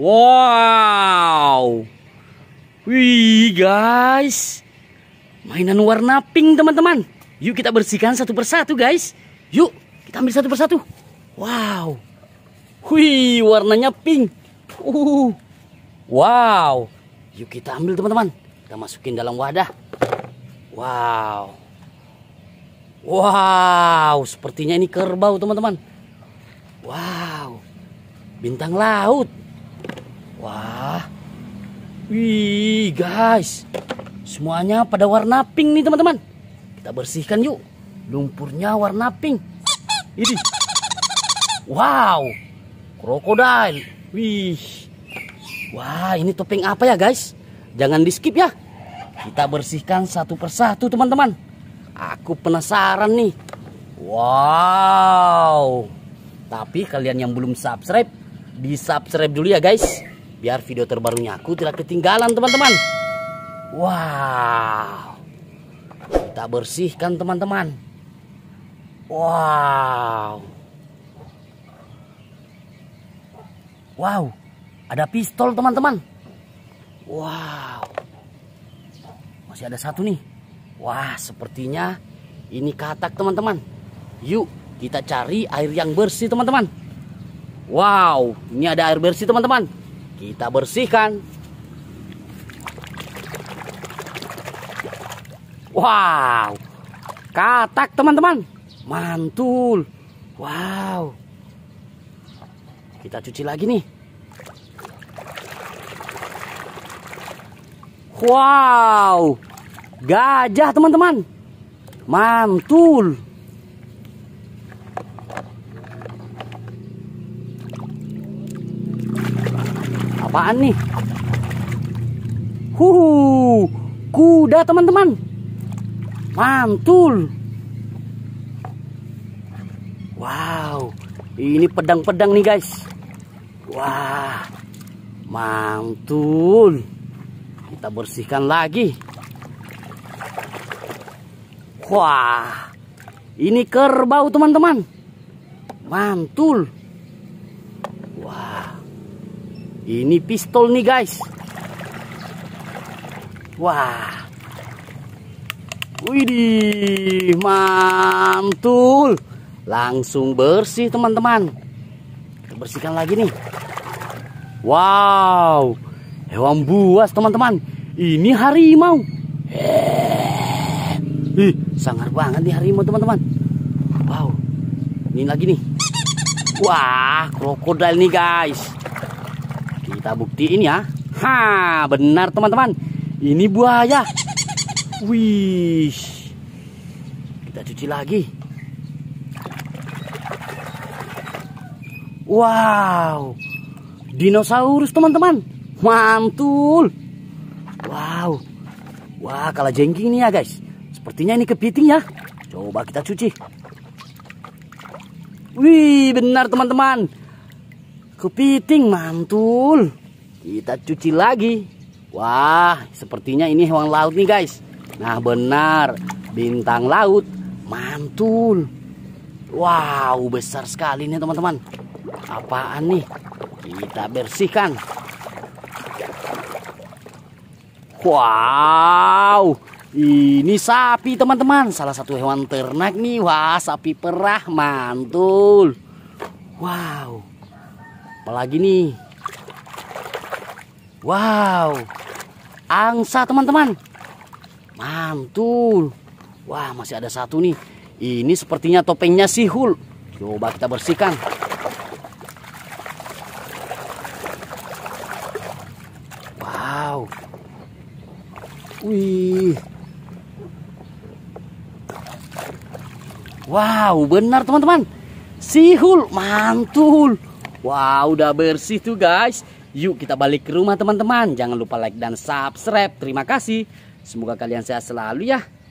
Wow. Wih guys. Mainan warna pink teman-teman. Yuk kita bersihkan satu persatu guys. Yuk kita ambil satu persatu. Wow. Wih warnanya pink. Uh. Wow. Yuk kita ambil teman-teman. Kita masukin dalam wadah. Wow. Wow. Sepertinya ini kerbau teman-teman. Wow. Bintang laut. Wah. Wih, guys. Semuanya pada warna pink nih, teman-teman. Kita bersihkan yuk. Lumpurnya warna pink. Ini. Wow. Krokodil. Wih. Wah, ini topeng apa ya, guys? Jangan di-skip ya. Kita bersihkan satu persatu, teman-teman. Aku penasaran nih. Wow. Tapi kalian yang belum subscribe, di subscribe dulu ya guys biar video terbarunya aku tidak ketinggalan teman-teman wow kita bersihkan teman-teman wow wow ada pistol teman-teman wow masih ada satu nih wah sepertinya ini katak teman-teman yuk kita cari air yang bersih teman-teman wow ini ada air bersih teman-teman kita bersihkan. Wow, katak teman-teman, mantul. Wow, kita cuci lagi nih. Wow, gajah teman-teman, mantul. apaan nih? Huhu, kuda teman-teman. Mantul. Wow, ini pedang-pedang nih guys. Wah, mantul. Kita bersihkan lagi. Wah, ini kerbau teman-teman. Mantul. Ini pistol nih guys. Wah. Widih, mantul. Langsung bersih teman-teman. Kita bersihkan lagi nih. Wow. Hewan buas teman-teman. Ini harimau. Eh. Ih, sangar banget nih harimau teman-teman. Wow. Ini lagi nih. Wah, krokodil nih guys. Kita buktiin ya. Ha, benar teman-teman. Ini buaya. Wih. Kita cuci lagi. Wow. Dinosaurus teman-teman. Mantul. Wow. Wah, kalau jengking ini ya guys. Sepertinya ini kepiting ya. Coba kita cuci. Wih, benar teman-teman. Kepiting mantul. Kita cuci lagi. Wah, sepertinya ini hewan laut nih guys. Nah benar, bintang laut mantul. Wow, besar sekali nih teman-teman. Apaan nih? Kita bersihkan. Wow, ini sapi teman-teman. Salah satu hewan ternak nih. Wah, sapi perah mantul. Wow. Apalagi nih. Wow. Angsa teman-teman. Mantul. Wah masih ada satu nih. Ini sepertinya topengnya sihul. Coba kita bersihkan. Wow. Wih. Wow, benar teman-teman. Sihul, mantul wow, udah bersih tuh guys Yuk kita balik ke rumah teman-teman Jangan lupa like dan subscribe Terima kasih Semoga kalian sehat selalu ya